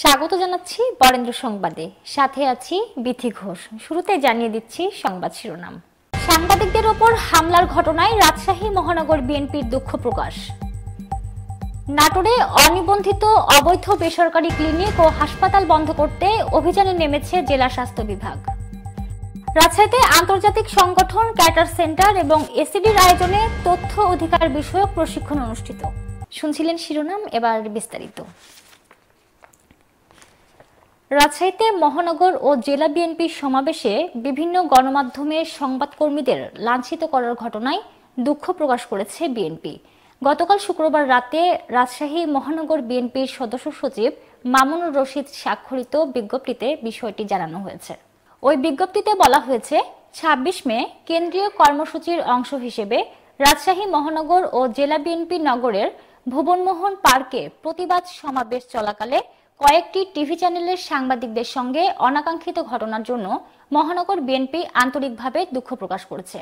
স্বাগত জানাচ্ছি বরেন্দ্র সংবাদে সাথে আছি বিথি ঘোষ শুরুতে জানিয়ে দিচ্ছি সংবাদ শিরোনাম সাংবাদিকদের ওপর হামলার ঘটনায় রাজশাহী মহানগর বিএনপির দুঃখ প্রকাশ নাটোরে অনিবন্ধিত অবৈধ বেসরকারি ক্লিনিক ও হাসপাতাল বন্ধ করতে অভিযানে নেমেছে জেলা স্বাস্থ্য বিভাগ রাজশাহীতে আন্তর্জাতিক সংগঠন ক্যাটার সেন্টার এবং এসিডির আয়োজনে তথ্য অধিকার বিষয়ক প্রশিক্ষণ অনুষ্ঠিত শুনছিলেন শিরোনাম এবার বিস্তারিত রাজশাহীতে মহানগর ও জেলা বিএনপির সমাবেশে বিভিন্ন গণমাধ্যমে সংবাদকর্মীদের লাঞ্ছিত করার ঘটনায় দুঃখ প্রকাশ করেছে বিএনপি গতকাল শুক্রবার রাতে রাজশাহী মহানগর বিএনপির সদস্য সচিব মামুনুর রশিদ স্বাক্ষরিত বিজ্ঞপ্তিতে বিষয়টি জানানো হয়েছে ওই বিজ্ঞপ্তিতে বলা হয়েছে ছাব্বিশ মে কেন্দ্রীয় কর্মসূচির অংশ হিসেবে রাজশাহী মহানগর ও জেলা বিএনপি নগরের ভুবনমোহন পার্কে প্রতিবাদ সমাবেশ চলাকালে কয়েকটি টিভি চ্যানেলের সাংবাদিকদের সঙ্গে অনাকাঙ্ক্ষিত ঘটনার জন্য মহানগর বিএনপি আন্তরিকভাবে দুঃখ প্রকাশ করেছে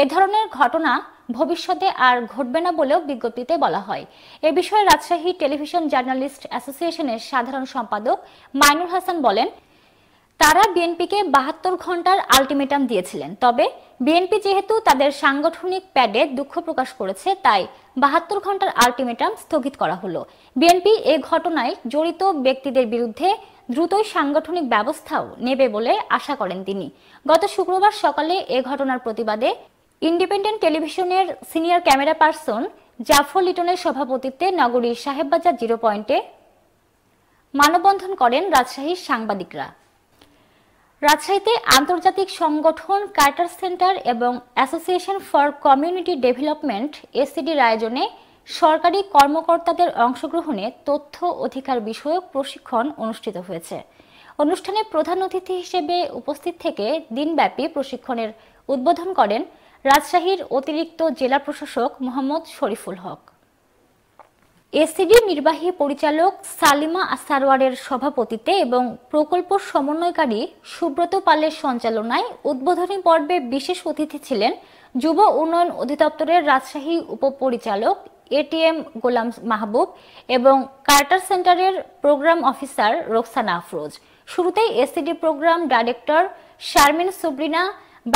এ ধরনের ঘটনা ভবিষ্যতে আর ঘটবে না বলেও বিজ্ঞপ্তিতে বলা হয় এ বিষয়ে রাজশাহী টেলিভিশন জার্নালিস্ট অ্যাসোসিয়েশনের সাধারণ সম্পাদক মাইনুর হাসান বলেন তারা বিএনপিকে বাহাত্তর ঘন্টার আলটিমেটাম দিয়েছিলেন তবে বিএনপি যেহেতু তাদের সাংগঠনিক প্যাডে দুঃখ প্রকাশ করেছে তাই বাহাত্তর ঘন্টার আলটিমেটাম স্থগিত করা হলো বিএনপি এ ঘটনায় জড়িত ব্যক্তিদের বিরুদ্ধে দ্রুতই সাংগঠনিক ব্যবস্থাও নেবে বলে আশা করেন তিনি গত শুক্রবার সকালে এ ঘটনার প্রতিবাদে ইন্ডিপেন্ডেন্ট টেলিভিশনের সিনিয়র ক্যামেরা পার্সন জাফর লিটনের সভাপতিত্বে নগরীর সাহেববাজার জিরো পয়েন্টে মানববন্ধন করেন রাজশাহীর সাংবাদিকরা রাজশাহীতে আন্তর্জাতিক সংগঠন কার্টার সেন্টার এবং অ্যাসোসিয়েশন ফর কমিউনিটি ডেভেলপমেন্ট এসিডির আয়োজনে সরকারি কর্মকর্তাদের অংশগ্রহণে তথ্য অধিকার বিষয়ক প্রশিক্ষণ অনুষ্ঠিত হয়েছে অনুষ্ঠানে প্রধান অতিথি হিসেবে উপস্থিত থেকে দিনব্যাপী প্রশিক্ষণের উদ্বোধন করেন রাজশাহীর অতিরিক্ত জেলা প্রশাসক মোহাম্মদ শরীফুল হক এসিডি নির্বাহী পরিচালক সালিমা আসারওয়ারের সভাপতিতে এবং প্রকল্প সমন্বয়কারী সুব্রত পালের সঞ্চালনায় উদ্বোধনী পর্বে বিশেষ অতিথি ছিলেন যুব উন্নয়ন অধিদপ্তরের রাজশাহী উপপরিচালক এটিএম গোলাম মাহবুব এবং কার্টার সেন্টারের প্রোগ্রাম অফিসার রোকসানা আফরোজ শুরুতেই ACD programme director Sharmin Subrina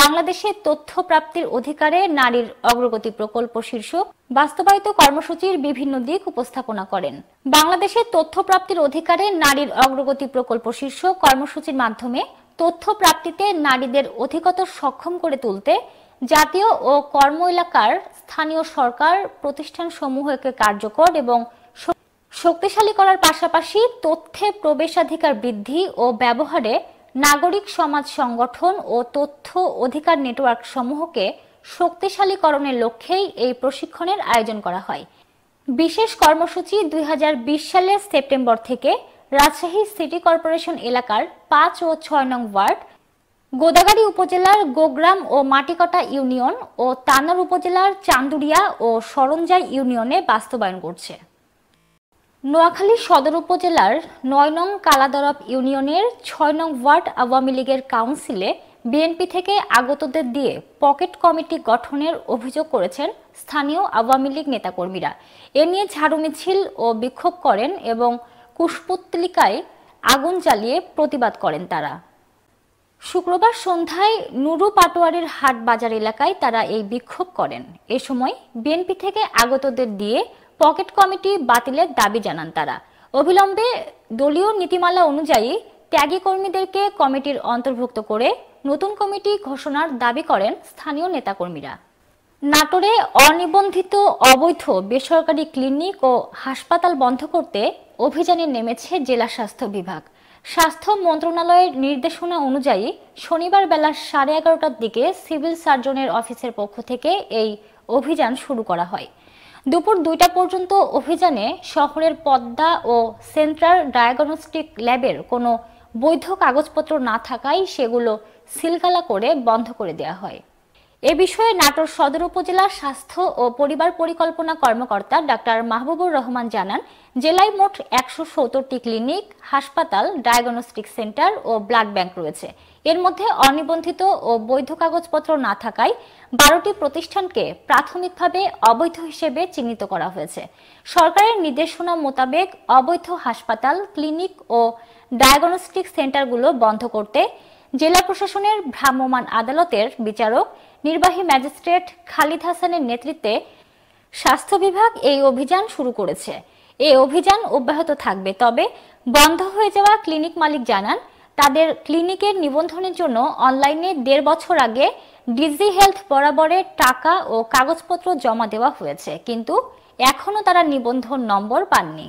বাংলাদেশে তথ্য প্রাপ্তির অধিকারে নারীর অগ্রগতি প্রকল্প শীর্ষক বাস্তবায়িত কর্মসূচির বিভিন্ন দিক উপস্থাপনা করেন বাংলাদেশে তথ্য প্রাপ্তির অধিকারে নারীর অগ্রগতি প্রকল্প শীর্ষক কর্মসূচির মাধ্যমে তথ্য প্রাপ্তিতে নারীদের অধিকতর সক্ষম করে তুলতে জাতীয় ও কর্ম এলাকার স্থানীয় সরকার প্রতিষ্ঠান সমূহকে কার্যকর এবং শক্তিশালী করার পাশাপাশি তথ্যে প্রবেশাধিকার বৃদ্ধি ও ব্যবহারে নাগরিক সমাজ সংগঠন ও তথ্য অধিকার নেটওয়ার্ক সমূহকে শক্তিশালীকরণের লক্ষ্যেই এই প্রশিক্ষণের আয়োজন করা হয় বিশেষ কর্মসূচি দুই সালের সেপ্টেম্বর থেকে রাজশাহী সিটি কর্পোরেশন এলাকার পাঁচ ও ছয় নং ওয়ার্ড গোদাগাড়ি উপজেলার গোগ্রাম ও মাটিকটা ইউনিয়ন ও তানার উপজেলার চান্দুরিয়া ও সরঞ্জাই ইউনিয়নে বাস্তবায়ন করছে নোয়াখালী সদর উপজেলার নয় নং কালাদরব ইউনিয়নের ছয় নং ওয়ার্ড আওয়ামী লীগের কাউন্সিলে বিএনপি থেকে আগতদের দিয়ে পকেট কমিটি গঠনের অভিযোগ করেছেন স্থানীয় আওয়ামী লীগ নেতাকর্মীরা এ নিয়ে ঝাড়ু মিছিল ও বিক্ষোভ করেন এবং কুশপুত্তলিকায় আগুন জ্বালিয়ে প্রতিবাদ করেন তারা শুক্রবার সন্ধ্যায় নুরু পাটোয়ারির হাট বাজার এলাকায় তারা এই বিক্ষোভ করেন এ সময় বিএনপি থেকে আগতদের দিয়ে পকেট কমিটি বাতিলের দাবি জানান তারা অবিলম্বে দলীয় নীতিমালা অনুযায়ী ত্যাগী কর্মীদেরকে কমিটির অন্তর্ভুক্ত করে নতুন কমিটি ঘোষণার দাবি করেন স্থানীয় নেতাকর্মীরা নাটোরে অনিবন্ধিত অবৈধ বেসরকারি ক্লিনিক ও হাসপাতাল বন্ধ করতে অভিযানে নেমেছে জেলা স্বাস্থ্য বিভাগ স্বাস্থ্য মন্ত্রণালয়ের নির্দেশনা অনুযায়ী শনিবার বেলা সাড়ে এগারোটার দিকে সিভিল সার্জনের অফিসের পক্ষ থেকে এই অভিযান শুরু করা হয় দুপুর দুইটা পর্যন্ত অভিযানে শহরের পদ্মা ও সেন্ট্রাল ডায়াগনস্টিক ল্যাবের কোনো বৈধ কাগজপত্র না থাকায় সেগুলো সিলগালা করে বন্ধ করে দেয়া হয় এ বিষয়ে নাটোর সদর উপজেলা স্বাস্থ্য ও পরিবার পরিকল্পনা কর্মকর্তা ডাক্তার মাহবুবুর রহমান জানান জেলায় মোট একশো সত্তরটি ক্লিনিক হাসপাতাল ডায়াগনস্টিক সেন্টার ও ব্লাড ব্যাংক রয়েছে এর মধ্যে অনিবন্ধিত ও বৈধ কাগজপত্র না থাকায় বারোটি প্রতিষ্ঠানকে প্রাথমিকভাবে অবৈধ হিসেবে চিহ্নিত করা হয়েছে সরকারের নির্দেশনা মোতাবেক অবৈধ হাসপাতাল ক্লিনিক ও ডায়াগনস্টিক সেন্টারগুলো বন্ধ করতে জেলা প্রশাসনের ভ্রাম্যমাণ আদালতের বিচারক নির্বাহী ম্যাজিস্ট্রেট খালিদ হাসানের নেতৃত্বে স্বাস্থ্য বিভাগ এই অভিযান শুরু করেছে এই অভিযান অব্যাহত থাকবে তবে বন্ধ হয়ে যাওয়া ক্লিনিক মালিক জানান তাদের ক্লিনিকের নিবন্ধনের জন্য অনলাইনে দেড় বছর আগে ডিজি হেলথ বরাবরে টাকা ও কাগজপত্র জমা দেওয়া হয়েছে কিন্তু এখনও তারা নিবন্ধন নম্বর পাননি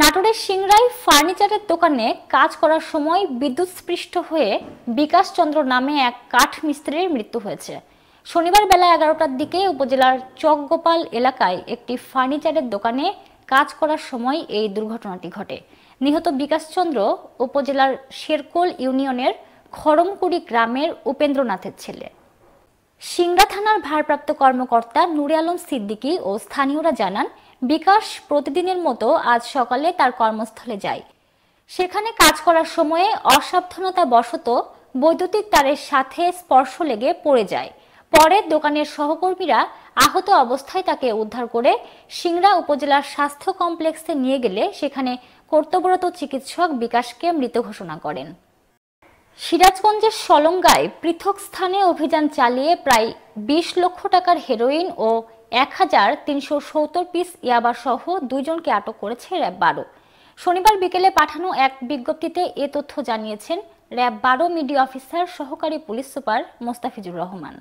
নাটোরের সিংরাই ফার্নিচারের দোকানে কাজ করার সময় বিদ্যুৎস্পৃষ্ট হয়ে বিকাশ চন্দ্র নামে এক কাঠ মিস্ত্রির মৃত্যু হয়েছে শনিবার বেলা এগারোটার দিকে উপজেলার চকগোপাল এলাকায় একটি ফার্নিচারের দোকানে কাজ করার সময় এই দুর্ঘটনাটি ঘটে নিহত বিকাশ চন্দ্র উপজেলার শেরকোল ইউনিয়নের খড়মকুড়ি গ্রামের উপেন্দ্রনাথের ছেলে সিংড়া থানার ভারপ্রাপ্ত কর্মকর্তা নুরে আলম সিদ্দিকী ও স্থানীয়রা জানান বিকাশ প্রতিদিনের মতো আজ সকালে তার কর্মস্থলে যায় সেখানে কাজ করার সময়ে অসাবধানতা বশত বৈদ্যুতিক তারের সাথে স্পর্শ লেগে পড়ে যায় পরে দোকানের সহকর্মীরা আহত অবস্থায় তাকে উদ্ধার করে সিংড়া উপজেলার স্বাস্থ্য কমপ্লেক্সে নিয়ে গেলে সেখানে কর্তব্যরত চিকিৎসক বিকাশকে মৃত ঘোষণা করেন সিরাজগঞ্জের সলঙ্গায় পৃথক স্থানে অভিযান চালিয়ে প্রায় বিশ লক্ষ টাকার হেরোইন ও এক হাজার তিনশো সত্তর পিস ইয়াবাসহ দুইজনকে আটক করেছে র্যাব বারো শনিবার বিকেলে পাঠানো এক বিজ্ঞপ্তিতে এ তথ্য জানিয়েছেন র্যাব বারো মিডিয়া অফিসার সহকারী পুলিশ সুপার মোস্তাফিজুর রহমান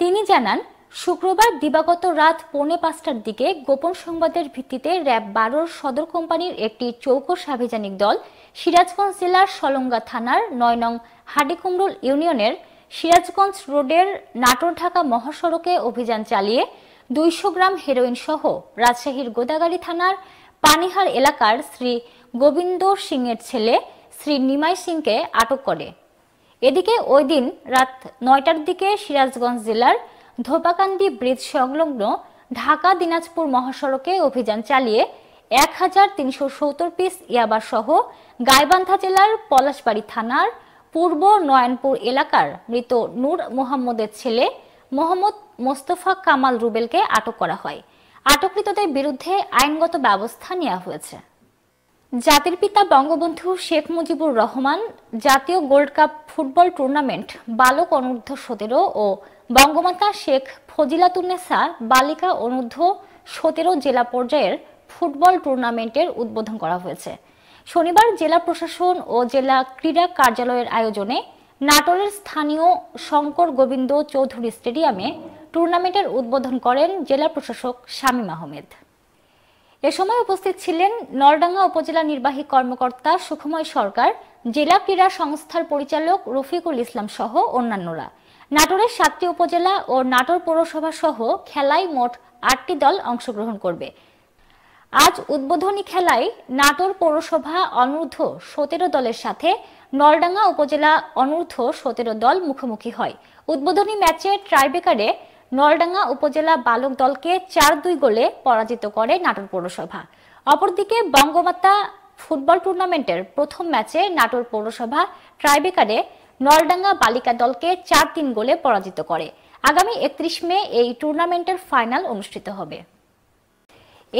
তিনি জানান শুক্রবার দিবাগত রাত পৌনে পাঁচটার দিকে গোপন সংবাদের ভিত্তিতে র্যাব বারোর সদর কোম্পানির একটি চৌকস সাভিযানিক দল সিরাজগঞ্জ জেলার সলঙ্গা থানার নয় নং হাডিকুমরুল ইউনিয়নের সিরাজগঞ্জ রোডের নাটোর ঢাকা মহাসড়কে অভিযান চালিয়ে দুইশো গ্রাম হেরোইন সহ রাজশাহীর গোদাগাড়ি থানার পানিহার এলাকার শ্রী গোবিন্দ সিংয়ের ছেলে শ্রী নিমাই সিংকে আটক করে এদিকে ওই দিন রাত নয়টার দিকে সিরাজগঞ্জ জেলার ধোপাকান্দি ব্রিজ সংলগ্ন ঢাকা দিনাজপুর মহাসড়কে অভিযান চালিয়ে এক হাজার তিনশো সত্তর পিস ইয়াবাসহ গাইবান্ধা জেলার পলাশবাড়ি থানার পূর্ব নয়নপুর এলাকার মৃত নূর মোহাম্মদের ছেলে মোহাম্মদ মোস্তফা কামাল রুবেলকে আটক করা হয় আটককৃতদের বিরুদ্ধে আইনগত ব্যবস্থা নেওয়া হয়েছে জাতির পিতা বঙ্গবন্ধু শেখ মুজিবুর রহমান জাতীয় গোল্ড কাপ ফুটবল টুর্নামেন্ট বালক অনূর্ধ্ব সতেরো ও বঙ্গমাতা শেখ ফজিলাতুন্নেসা বালিকা অনূর্ধ্ব সতেরো জেলা পর্যায়ের ফুটবল টুর্নামেন্টের উদ্বোধন করা হয়েছে শনিবার জেলা প্রশাসন ও জেলা ক্রীড়া কার্যালয়ের আয়োজনে নাটোরের স্থানীয় শঙ্কর গোবিন্দ চৌধুরী স্টেডিয়ামে টুর্নামেন্টের উদ্বোধন করেন জেলা প্রশাসক শামীম আহমেদ এ সময় উপস্থিত ছিলেন নলডাঙ্গা উপজেলা নির্বাহী কর্মকর্তা সুখময় সরকার জেলা ক্রীড়া সংস্থার পরিচালক রফিকুল ইসলাম সহ অন্যান্যরা নাটোরের সাতটি উপজেলা ও নাটোর পৌরসভা সহ খেলায় মোট আটটি দল অংশগ্রহণ করবে আজ উদ্বোধনী খেলায় নাটোর পৌরসভা অনূর্ধ্ব সতেরো দলের সাথে নলডাঙ্গা উপজেলা অনূর্ধ্ব সতেরো দল মুখোমুখি হয় উদ্বোধনী ম্যাচে ট্রাইবেকারে নলডাঙ্গা উপজেলা বালক দলকে চার দুই গোলে পরাজিত করে নাটোর পৌরসভা অপরদিকে বঙ্গমাতা ফুটবল টুর্নামেন্টের প্রথম ম্যাচে নাটোর পৌরসভা ট্রাইবেকারে নলডাঙ্গা বালিকা দলকে চার তিন গোলে পরাজিত করে আগামী একত্রিশ মে এই টুর্নামেন্টের ফাইনাল অনুষ্ঠিত হবে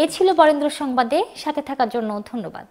এ ছিল বরেন্দ্র সংবাদে সাথে থাকার জন্য ধন্যবাদ